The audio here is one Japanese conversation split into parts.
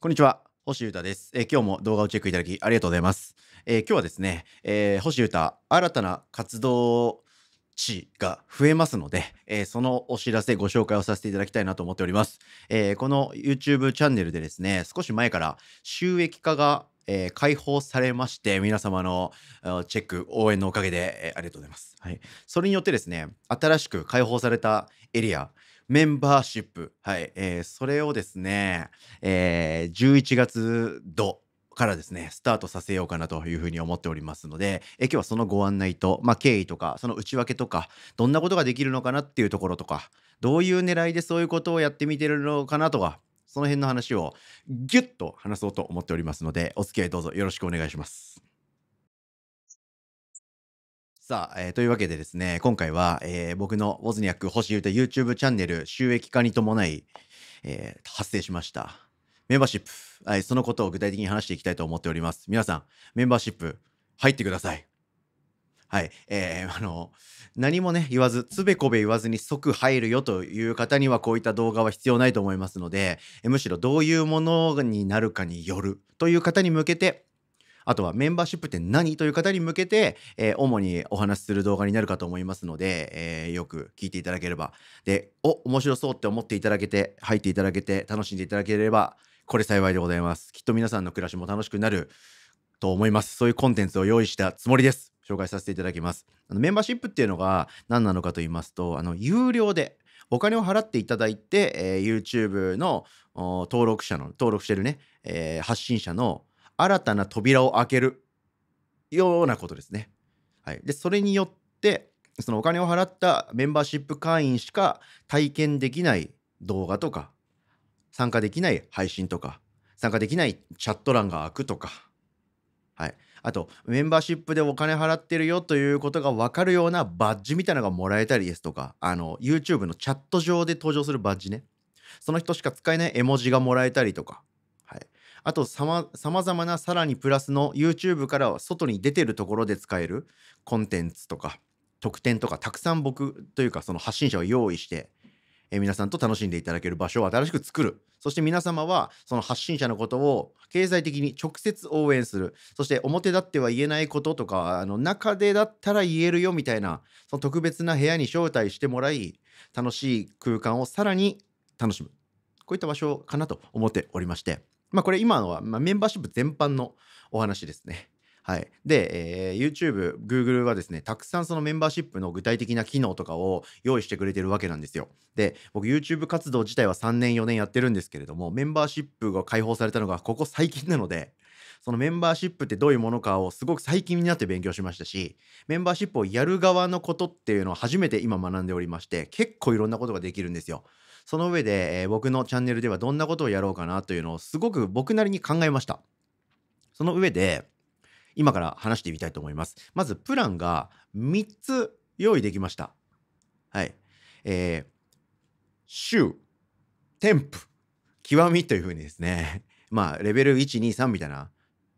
こんにちは。星優太です、えー、今日も動画をチェックいただきありがとうございます。えー、今日はですね、えー、星優太、新たな活動地が増えますので、えー、そのお知らせ、ご紹介をさせていただきたいなと思っております。えー、この YouTube チャンネルでですね、少し前から収益化がえー、解放されまして、皆様のチェック、応援のおかげで、えー、ありがとうございます。はい。それによってですね、新しく解放されたエリア、メンバーシップ。はい。えー、それをですね、えー、11月度からですね、スタートさせようかなというふうに思っておりますので、え今日はそのご案内と、まあ、経緯とか、その内訳とか、どんなことができるのかなっていうところとか、どういう狙いでそういうことをやってみてるのかなとか、その辺の話をギュッと話そうと思っておりますので、お付き合いどうぞよろしくお願いします。さあ、えー、というわけでですね、今回は、えー、僕のウォズニャック星優太 YouTube チャンネル収益化に伴い、えー、発生しました。メンバーシップ、はい、そのことを具体的に話していきたいと思っております。皆さん、メンバーシップ入ってください。はい。えー、あの、何もね、言わず、つべこべ言わずに即入るよという方には、こういった動画は必要ないと思いますので、むしろどういうものになるかによるという方に向けて、あとはメンバーシップって何という方に向けて、えー、主にお話しする動画になるかと思いますので、えー、よく聞いていただければ。で、お、面白そうって思っていただけて、入っていただけて、楽しんでいただければ、これ幸いでございます。きっと皆さんの暮らしも楽しくなると思います。そういうコンテンツを用意したつもりです。紹介させていただきます。あのメンバーシップっていうのが何なのかと言いますと、あの、有料で、お金を払っていただいて、えー、YouTube の登録者の、登録してるね、えー、発信者の新たな扉を開けるようなことですね。はい、でそれによってそのお金を払ったメンバーシップ会員しか体験できない動画とか参加できない配信とか参加できないチャット欄が開くとか、はい、あとメンバーシップでお金払ってるよということが分かるようなバッジみたいなのがもらえたりですとかあの YouTube のチャット上で登場するバッジねその人しか使えない絵文字がもらえたりとかあとさまざまなさらにプラスの YouTube からは外に出てるところで使えるコンテンツとか特典とかたくさん僕というかその発信者を用意してえ皆さんと楽しんでいただける場所を新しく作るそして皆様はその発信者のことを経済的に直接応援するそして表だっては言えないこととかあの中でだったら言えるよみたいなその特別な部屋に招待してもらい楽しい空間をさらに楽しむこういった場所かなと思っておりまして。まあ、これ今のは、まあ、メンバーシップ全般のお話ですね。はい、で、えー、YouTube、Google はですね、たくさんそのメンバーシップの具体的な機能とかを用意してくれてるわけなんですよ。で、僕、YouTube 活動自体は3年、4年やってるんですけれども、メンバーシップが開放されたのがここ最近なので、そのメンバーシップってどういうものかをすごく最近になって勉強しましたし、メンバーシップをやる側のことっていうのを初めて今学んでおりまして、結構いろんなことができるんですよ。その上で、えー、僕のチャンネルではどんなことをやろうかなというのをすごく僕なりに考えました。その上で、今から話してみたいと思います。まず、プランが3つ用意できました。はい。えー、週、天付、極みというふうにですね、まあ、レベル1、2、3みたいな、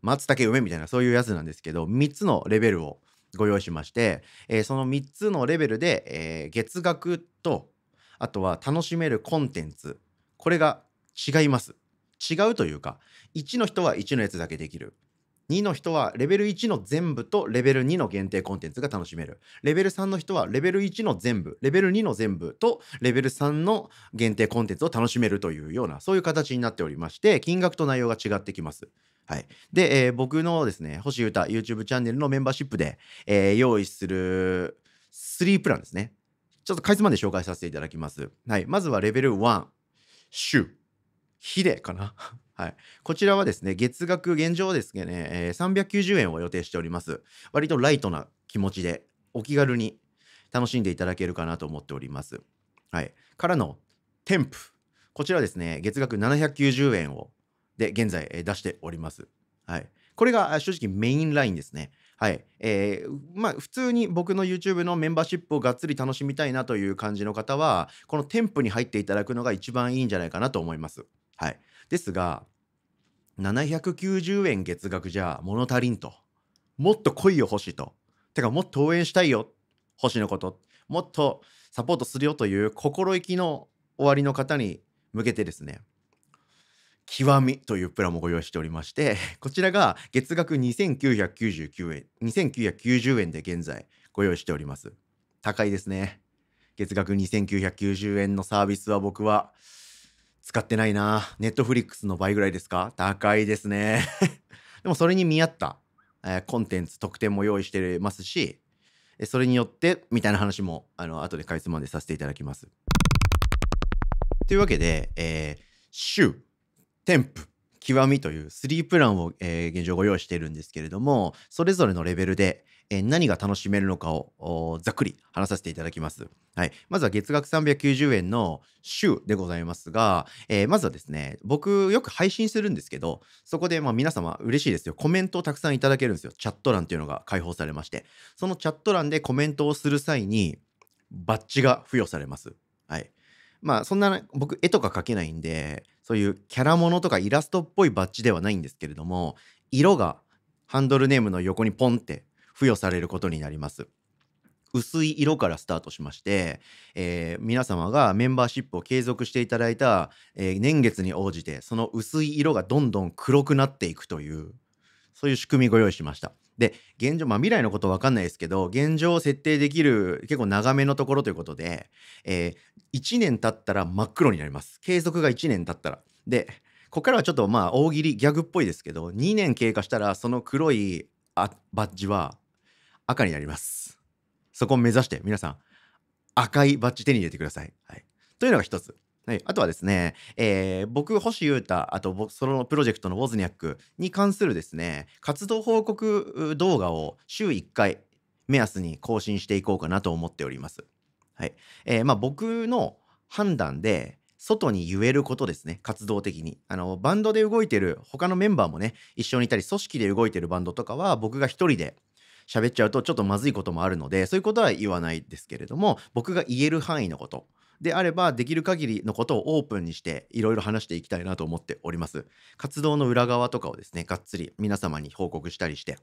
松茸梅みたいな、そういうやつなんですけど、3つのレベルをご用意しまして、えー、その3つのレベルで、えー、月額とあとは楽しめるコンテンツこれが違います違うというか1の人は1のやつだけできる2の人はレベル1の全部とレベル2の限定コンテンツが楽しめる。レベル3の人はレベル1の全部、レベル2の全部とレベル3の限定コンテンツを楽しめるというような、そういう形になっておりまして、金額と内容が違ってきます。はい。で、えー、僕のですね、星歌 YouTube チャンネルのメンバーシップで、えー、用意する3プランですね。ちょっとかいつまんで紹介させていただきます。はい。まずはレベル1、週、ヒデかな。はい、こちらはですね、月額現状ですね、えー、390円を予定しております。割とライトな気持ちで、お気軽に楽しんでいただけるかなと思っております。はい。からの、添付。こちらですね、月額790円を、で、現在、えー、出しております。はい。これが正直メインラインですね。はいえー、まあ、普通に僕の YouTube のメンバーシップをがっつり楽しみたいなという感じの方はこの店舗に入っていただくのが一番いいんじゃないかなと思います。はい、ですが790円月額じゃ物足りんともっと恋を欲しいとてかもっと応援したいよ星のこともっとサポートするよという心意気の終わりの方に向けてですね極みというプランもご用意しておりまして、こちらが月額2999円、2990円で現在ご用意しております。高いですね。月額2990円のサービスは僕は使ってないな。ネットフリックスの倍ぐらいですか高いですね。でもそれに見合った、えー、コンテンツ、特典も用意してますし、それによってみたいな話もあの後でかいつまんでさせていただきます。というわけで、えー、週テンプ極みという3プランを、えー、現状ご用意しているんですけれどもそれぞれのレベルで、えー、何が楽しめるのかをざっくり話させていただきます、はい、まずは月額390円の週でございますが、えー、まずはですね僕よく配信するんですけどそこでまあ皆様嬉しいですよコメントをたくさんいただけるんですよチャット欄というのが開放されましてそのチャット欄でコメントをする際にバッジが付与されますはいまあそんな僕絵とか描けないんでそういうキャラものとかイラストっぽいバッジではないんですけれども色がハンドルネームの横にポンって付与されることになります薄い色からスタートしまして、えー、皆様がメンバーシップを継続していただいた、えー、年月に応じてその薄い色がどんどん黒くなっていくというそういう仕組みご用意しましたで、現状、まあ未来のことわかんないですけど、現状を設定できる結構長めのところということで、えー、1年経ったら真っ黒になります。継続が1年経ったら。で、ここからはちょっとまあ大喜利ギャグっぽいですけど、2年経過したらその黒いあバッジは赤になります。そこを目指して皆さん、赤いバッジ手に入れてください。はい、というのが一つ。はい、あとはですね、えー、僕、星優太、あと、そのプロジェクトのウォズニャックに関するですね、活動報告動画を週1回目安に更新していこうかなと思っております。はい。えー、まあ、僕の判断で、外に言えることですね、活動的に。あの、バンドで動いてる、他のメンバーもね、一緒にいたり、組織で動いてるバンドとかは、僕が一人で喋っちゃうとちょっとまずいこともあるので、そういうことは言わないですけれども、僕が言える範囲のこと。であればできる限りのことをオープンにしていろいろ話していきたいなと思っております活動の裏側とかをですねがっつり皆様に報告したりして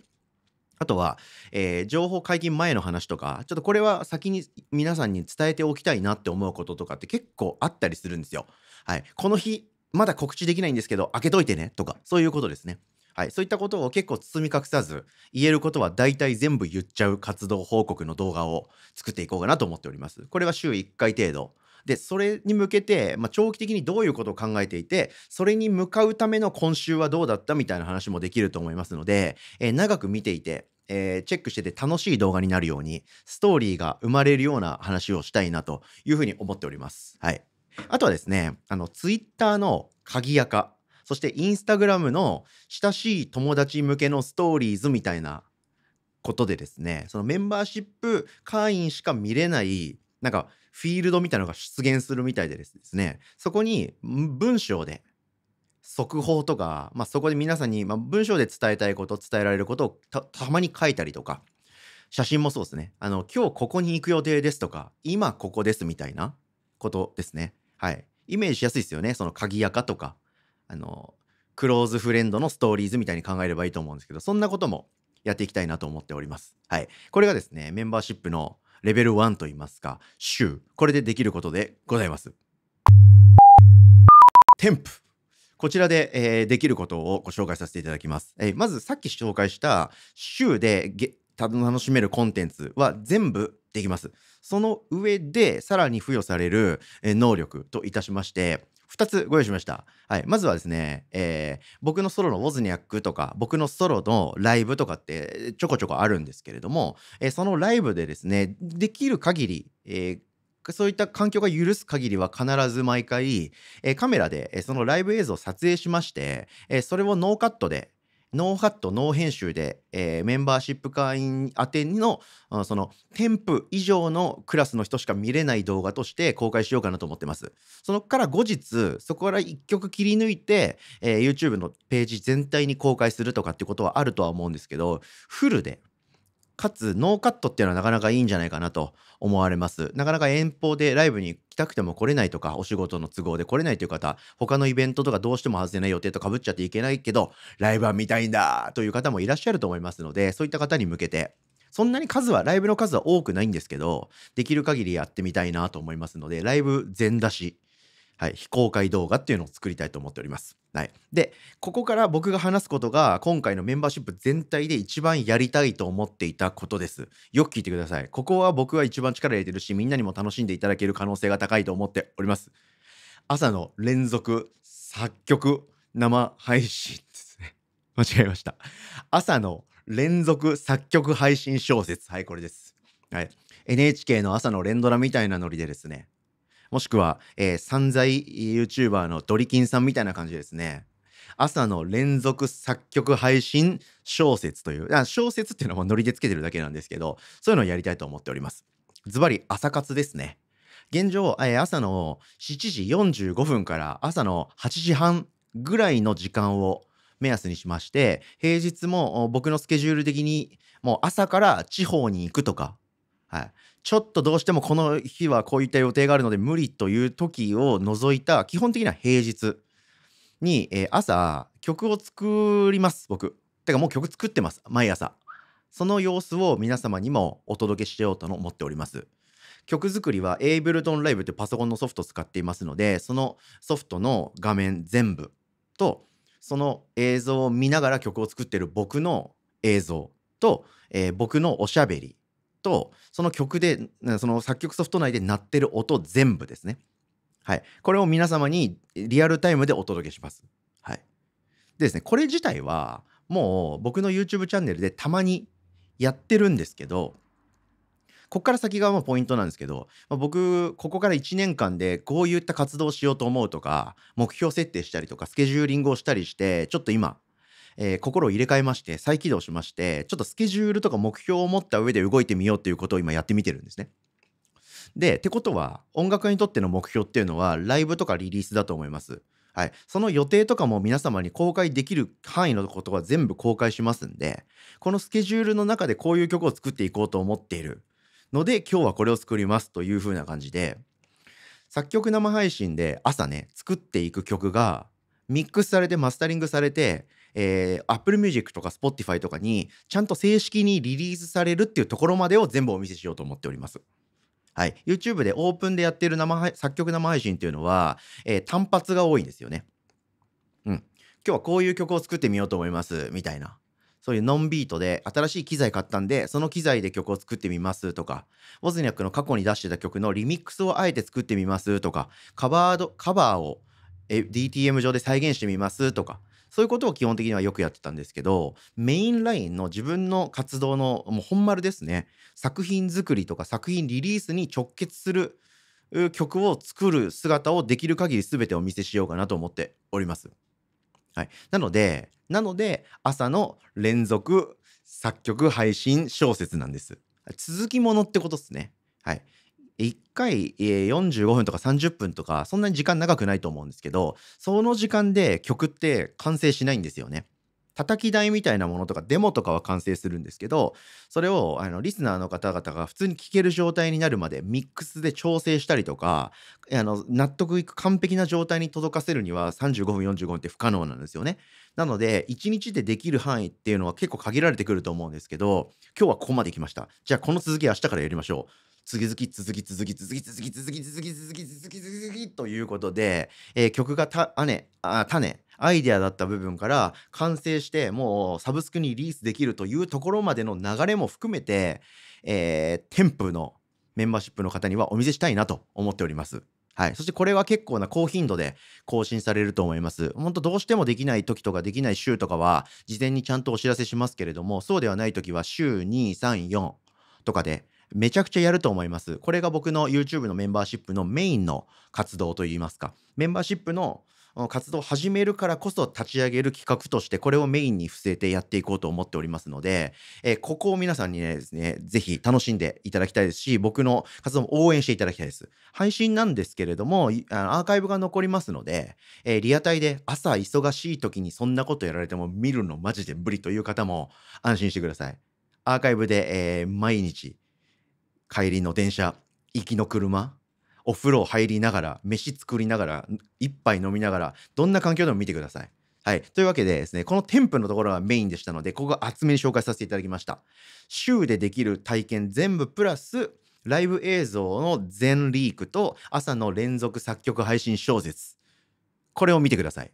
あとは、えー、情報解禁前の話とか、ちょっとこれは先に皆さんに伝えておきたいなって思うこととかって結構あったりするんですよ。はい。この日、まだ告知できないんですけど、開けといてねとか、そういうことですね。はい、そういったことを結構包み隠さず言えることは大体全部言っちゃう活動報告の動画を作っていこうかなと思っております。これは週1回程度で、それに向けて、まあ、長期的にどういうことを考えていて、それに向かうための今週はどうだったみたいな話もできると思いますので、えー、長く見ていて、えー、チェックしてて楽しい動画になるように、ストーリーが生まれるような話をしたいなというふうに思っております。はい。あとはですね、あの、ツイッターの鍵垢、そしてインスタグラムの親しい友達向けのストーリーズみたいなことでですね、そのメンバーシップ会員しか見れない、なんかフィールドみたいなのが出現するみたいでですね、そこに文章で速報とか、まあ、そこで皆さんに、まあ、文章で伝えたいこと、伝えられることをたまに書いたりとか、写真もそうですね。あの、今日ここに行く予定ですとか、今ここですみたいなことですね。はい。イメージしやすいですよね。その鍵やかとか、あの、クローズフレンドのストーリーズみたいに考えればいいと思うんですけど、そんなこともやっていきたいなと思っております。はい。これがですね、メンバーシップのレベル1といいますか、週これでできることでございます。添付。こちらで、えー、できることをご紹介させていただきます。えー、まずさっき紹介した週で楽しめるコンテンツは全部できます。その上でさらに付与されるえ能力といたしまして、2つご用意しました。はい。まずはですね、えー、僕のソロのウォズニャックとか、僕のソロのライブとかってちょこちょこあるんですけれども、えー、そのライブでですね、できる限り、えー、そういった環境が許す限りは必ず毎回、えカメラで、えそのライブ映像を撮影しまして、えそれをノーカットで、ノーハット、ノー編集で、えー、メンバーシップ会員宛ての、その、添付以上のクラスの人しか見れない動画として公開しようかなと思ってます。そのから後日、そこから一曲切り抜いて、えー、YouTube のページ全体に公開するとかってことはあるとは思うんですけど、フルで、かつノーカットっていうのはなかなかいいんじゃないかなと思われます。なかなか遠方でライブに来たくても来れないとか、お仕事の都合で来れないという方、他のイベントとかどうしても外せない予定とかぶっちゃっていけないけど、ライブは見たいんだという方もいらっしゃると思いますので、そういった方に向けて、そんなに数は、ライブの数は多くないんですけど、できる限りやってみたいなと思いますので、ライブ全出しはい、非公開動画っていうのを作りたいと思っております。はい、でここから僕が話すことが今回のメンバーシップ全体で一番やりたいと思っていたことです。よく聞いてください。ここは僕は一番力入れてるしみんなにも楽しんでいただける可能性が高いと思っております。朝の連続作曲生配信ですね。間違えました。朝の連続作曲配信小説。はい、これです。はい、NHK の朝の連ドラみたいなノリでですねもしくは、えー、散財 YouTuber のドリキンさんみたいな感じですね。朝の連続作曲配信小説という、小説っていうのはノリでつけてるだけなんですけど、そういうのをやりたいと思っております。ズバリ朝活ですね。現状、えー、朝の7時45分から朝の8時半ぐらいの時間を目安にしまして、平日も僕のスケジュール的にもう朝から地方に行くとか、はい、ちょっとどうしてもこの日はこういった予定があるので無理という時を除いた基本的な平日に、えー、朝曲を作ります僕。てかもう曲作ってます毎朝。その様子を皆様にもお届けしようと思っております。曲作りは Ableton Live というパソコンのソフトを使っていますのでそのソフトの画面全部とその映像を見ながら曲を作ってる僕の映像と、えー、僕のおしゃべりとその曲でその作曲ソフト内で鳴ってる音全部ですねはいこれを皆様にリアルタイムでお届けしますはいでですねこれ自体はもう僕の YouTube チャンネルでたまにやってるんですけどここから先がまポイントなんですけど、ま僕ここから1年間でこういった活動をしようと思うとか目標設定したりとかスケジューリングをしたりしてちょっと今えー、心を入れ替えまして、再起動しまして、ちょっとスケジュールとか目標を持った上で動いてみようっていうことを今やってみてるんですね。で、ってことは、音楽家にとっての目標っていうのは、ライブとかリリースだと思います。はい。その予定とかも皆様に公開できる範囲のことは全部公開しますんで、このスケジュールの中でこういう曲を作っていこうと思っているので、今日はこれを作りますというふうな感じで、作曲生配信で朝ね、作っていく曲が、ミックスされてマスタリングされて、えー、Apple Music とか Spotify とかにちゃんと正式にリリースされるっていうところまでを全部お見せしようと思っております。はい、YouTube でオープンでやってる生作曲生配信っていうのは、えー、単発が多いんですよね。うん。今日はこういう曲を作ってみようと思いますみたいな。そういうノンビートで新しい機材買ったんで、その機材で曲を作ってみますとか、ウォズニャックの過去に出してた曲のリミックスをあえて作ってみますとか、カバード、カバーを DTM 上で再現してみますとか、そういうことを基本的にはよくやってたんですけどメインラインの自分の活動のもう本丸ですね作品作りとか作品リリースに直結する曲を作る姿をできる限り全てお見せしようかなと思っております。はい、なのでなので朝の連続作曲配信小説なんです。続きものってことっすね。はい、1回45分とか30分とかそんなに時間長くないと思うんですけどその時間で曲って完成しないんですよね。叩き台みたいなものとかデモとかは完成するんですけどそれをあのリスナーの方々が普通に聴ける状態になるまでミックスで調整したりとかあの納得いく完璧な状態に届かせるには35分45分って不可能なんですよね。なので1日でできる範囲っていうのは結構限られてくると思うんですけど今日はここまで来ましたじゃあこの続き明日からやりましょう続き続き続き続き続き続き続き続き続き続き続きということで、えー、曲がた種あ種アイデアだった部分から完成してもうサブスクにリリースできるというところまでの流れも含めて、えー、店舗のメンバーシップの方にはお見せしたいなと思っております。はい。そしてこれは結構な高頻度で更新されると思います。本当どうしてもできない時とかできない週とかは事前にちゃんとお知らせしますけれども、そうではない時は週2、3、4とかでめちゃくちゃやると思います。これが僕の YouTube のメンバーシップのメインの活動といいますか、メンバーシップの活動を始めるからこそ立ち上げる企画としてこれをメインに伏せてやっていこうと思っておりますので、えー、ここを皆さんにねですねぜひ楽しんでいただきたいですし僕の活動も応援していただきたいです配信なんですけれどもアーカイブが残りますので、えー、リアタイで朝忙しい時にそんなことやられても見るのマジで無理という方も安心してくださいアーカイブで、えー、毎日帰りの電車行きの車お風呂入りながら飯作りながら一杯飲みながらどんな環境でも見てください。はい。というわけでですね、この添付のところがメインでしたので、ここが厚めに紹介させていただきました。週でできる体験全部プラス、ライブ映像の全リークと朝の連続作曲配信小説。これを見てください。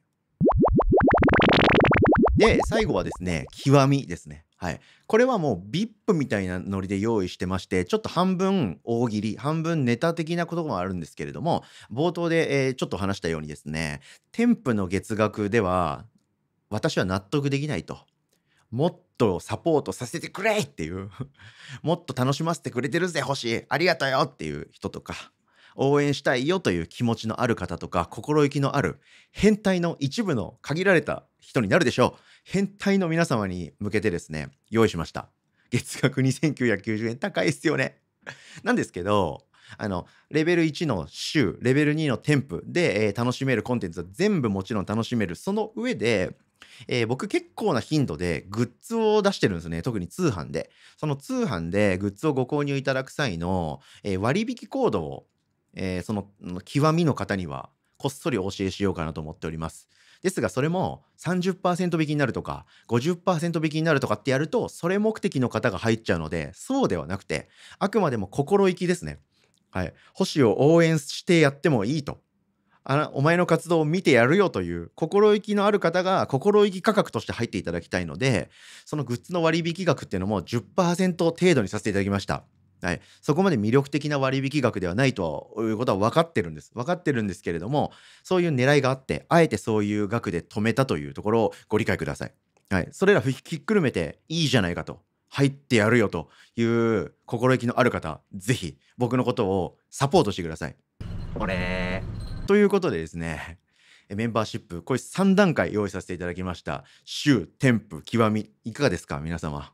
で、最後はですね、極みですね。はい、これはもう VIP みたいなノリで用意してましてちょっと半分大喜利半分ネタ的なこともあるんですけれども冒頭で、えー、ちょっと話したようにですね添付の月額では私は納得できないと。もっとサポートさせてくれっていう もっと楽しませてくれてるぜ星ありがとうよっていう人とか応援したいよという気持ちのある方とか心意気のある変態の一部の限られた人になるでしょう変態の皆様に向けてですね、用意しました。月額2990円高いっすよね。なんですけど、あの、レベル1の週、レベル2の添付で、えー、楽しめるコンテンツは全部もちろん楽しめる。その上で、えー、僕結構な頻度でグッズを出してるんですね。特に通販で。その通販でグッズをご購入いただく際の、えー、割引コードを、えその極みの方にはこっそりお教えしようかなと思っております。ですが、それも30%引きになるとか、50%引きになるとかってやると、それ目的の方が入っちゃうので、そうではなくて、あくまでも心意気ですね。はい。星を応援してやってもいいと。あお前の活動を見てやるよという心意気のある方が心意気価格として入っていただきたいのでそのグッズの割引額っていうのも10%程度にさせていただきましたはい、そこまで魅力的な割引額ではないということは分かってるんです。分かってるんですけれども、そういう狙いがあって、あえてそういう額で止めたというところをご理解ください。はい、それらひっくるめていいじゃないかと、入ってやるよという心意気のある方、是非僕のことをサポートしてください。俺ということでですね、メンバーシップ、これ3段階用意させていただきました。週、添付、極み、いかがですか、皆様。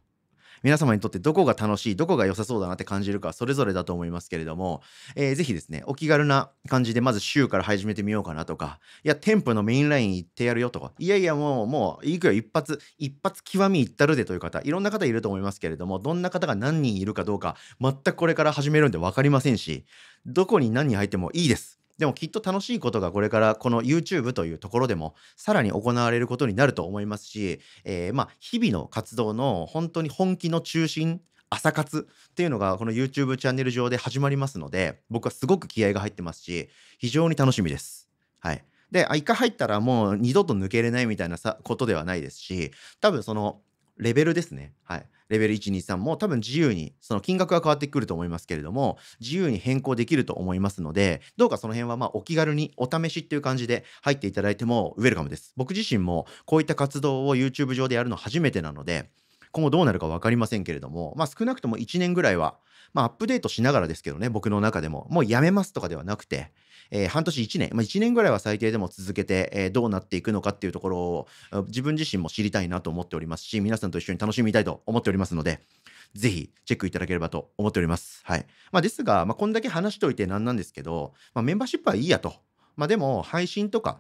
皆様にとってどこが楽しい、どこが良さそうだなって感じるか、それぞれだと思いますけれども、えー、ぜひですね、お気軽な感じで、まず週から始めてみようかなとか、いや、店舗のメインライン行ってやるよとか、いやいや、もう、もう、行くよ、一発、一発極み行ったるでという方、いろんな方いると思いますけれども、どんな方が何人いるかどうか、全くこれから始めるんで分かりませんし、どこに何人入ってもいいです。でもきっと楽しいことがこれからこの YouTube というところでもさらに行われることになると思いますし、えー、まあ日々の活動の本当に本気の中心朝活っていうのがこの YouTube チャンネル上で始まりますので僕はすごく気合が入ってますし非常に楽しみです。はい、で一回入ったらもう二度と抜けれないみたいなさことではないですし多分そのレベルですね。はい。レベル123も多分自由に、その金額が変わってくると思いますけれども、自由に変更できると思いますので、どうかその辺はまあお気軽にお試しっていう感じで入っていただいてもウェルカムです。僕自身もこういった活動を YouTube 上でやるの初めてなので、今後どうなるか分かりませんけれども、まあ、少なくとも1年ぐらいは、まあ、アップデートしながらですけどね僕の中でももうやめますとかではなくてえー、半年1年、まあ、1年ぐらいは最低でも続けて、えー、どうなっていくのかっていうところを自分自身も知りたいなと思っておりますし皆さんと一緒に楽しみたいと思っておりますのでぜひチェックいただければと思っております。はいまあ、ですが、まあ、こんだけ話しておいて何なんですけど、まあ、メンバーシップはいいやと。まあ、でも配信とか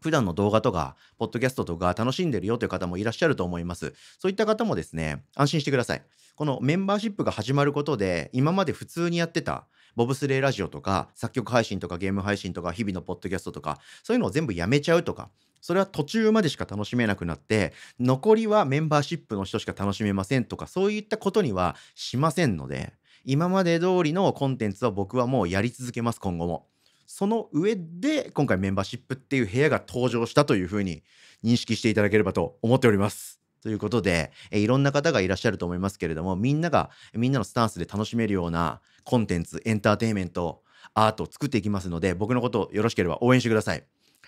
普段の動画とか、ポッドキャストとか楽しんでるよという方もいらっしゃると思います。そういった方もですね、安心してください。このメンバーシップが始まることで、今まで普通にやってた、ボブスレーラジオとか、作曲配信とかゲーム配信とか、日々のポッドキャストとか、そういうのを全部やめちゃうとか、それは途中までしか楽しめなくなって、残りはメンバーシップの人しか楽しめませんとか、そういったことにはしませんので、今まで通りのコンテンツは僕はもうやり続けます、今後も。その上で、今回メンバーシップっていう部屋が登場したというふうに認識していただければと思っております。ということで、えいろんな方がいらっしゃると思いますけれども、みんなが、みんなのスタンスで楽しめるようなコンテンツ、エンターテインメント、アートを作っていきますので、僕のことよろしければ応援してください。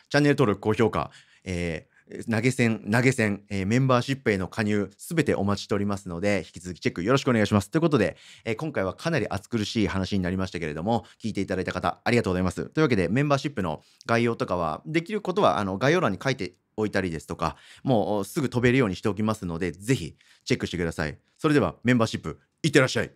チャンネル登録、高評価、えー投げ銭、投げ銭、えー、メンバーシップへの加入、すべてお待ちしておりますので、引き続きチェックよろしくお願いします。ということで、えー、今回はかなり暑苦しい話になりましたけれども、聞いていただいた方、ありがとうございます。というわけで、メンバーシップの概要とかは、できることは、あの、概要欄に書いておいたりですとか、もうすぐ飛べるようにしておきますので、ぜひチェックしてください。それでは、メンバーシップ、いってらっしゃい。